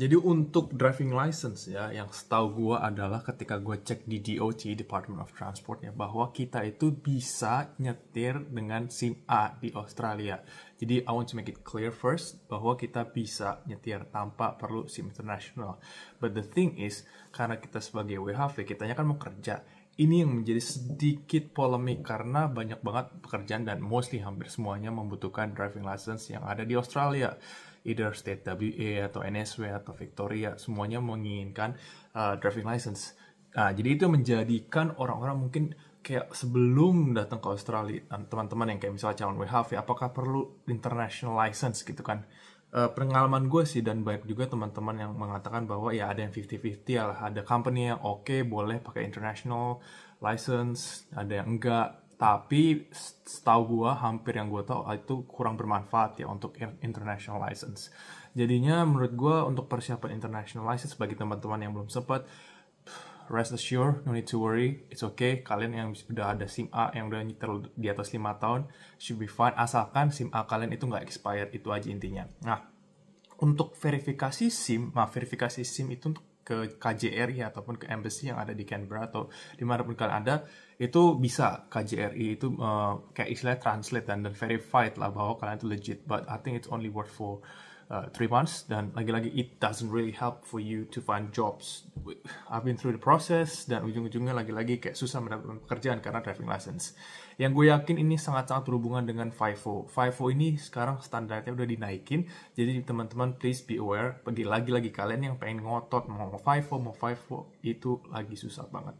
Jadi untuk driving license ya, yang setahu gue adalah ketika gue cek di DOT Department of Transport ya bahwa kita itu bisa nyetir dengan SIM A di Australia. Jadi I want to make it clear first bahwa kita bisa nyetir tanpa perlu SIM international But the thing is karena kita sebagai WHV kitanya kan mau kerja ini yang menjadi sedikit polemik karena banyak banget pekerjaan dan mostly hampir semuanya membutuhkan driving license yang ada di Australia either state WA atau NSW atau Victoria semuanya menginginkan uh, driving license. Nah, jadi itu menjadikan orang-orang mungkin kayak sebelum datang ke Australia teman-teman yang kayak misalnya calon WHV apakah perlu international license gitu kan uh, pengalaman gue sih dan banyak juga teman-teman yang mengatakan bahwa ya ada yang 50-50 lah, ada company yang oke okay, boleh pakai international license, ada yang enggak. Tapi setahu gue hampir yang gue tahu itu kurang bermanfaat ya untuk international license. Jadinya menurut gue untuk persiapan international license bagi teman-teman yang belum sempat rest assured, no need to worry, it's okay. Kalian yang sudah ada SIM A yang udah nyetel di atas 5 tahun, should be fine. Asalkan SIM A kalian itu nggak expired, itu aja intinya. Nah, untuk verifikasi SIM, nah verifikasi SIM itu untuk ke KJRI ataupun ke embassy yang ada di Canberra atau dimanapun kalian ada itu bisa KJRI itu uh, kayak istilah translate dan verified lah bahwa kalian itu legit but I think it's only worth for uh, three months dan lagi-lagi it doesn't really help for you to find jobs. I've been through the process dan ujung-ujungnya lagi-lagi kayak susah mendapatkan pekerjaan karena driving license. Yang gue yakin ini sangat-sangat berhubungan dengan FIFO. FIFO ini sekarang standarnya udah dinaikin, jadi teman-teman please be aware. Bagi lagi-lagi kalian yang pengen ngotot mau FIFO mau FIFO itu lagi susah banget.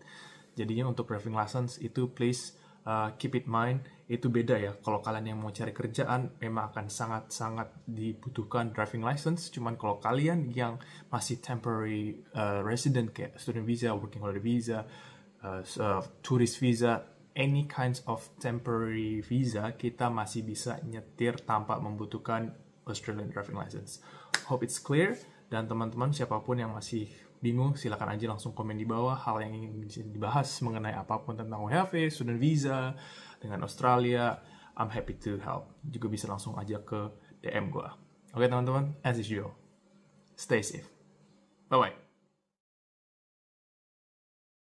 Jadinya untuk driving license itu please uh, keep it mind itu beda ya. Kalau kalian yang mau cari kerjaan memang akan sangat-sangat dibutuhkan driving license. Cuman kalau kalian yang masih temporary uh, resident kayak student visa, working holiday visa, uh, uh, tourist visa, any kinds of temporary visa, kita masih bisa nyetir tanpa membutuhkan Australian driving license. Hope it's clear dan teman-teman siapapun yang masih Bingung? Silahkan aja langsung komen di bawah hal yang ingin dibahas mengenai apapun tentang WHV, student visa, dengan Australia. I'm happy to help. Juga bisa langsung aja ke DM gue. Oke teman-teman, as usual, stay safe. Bye-bye.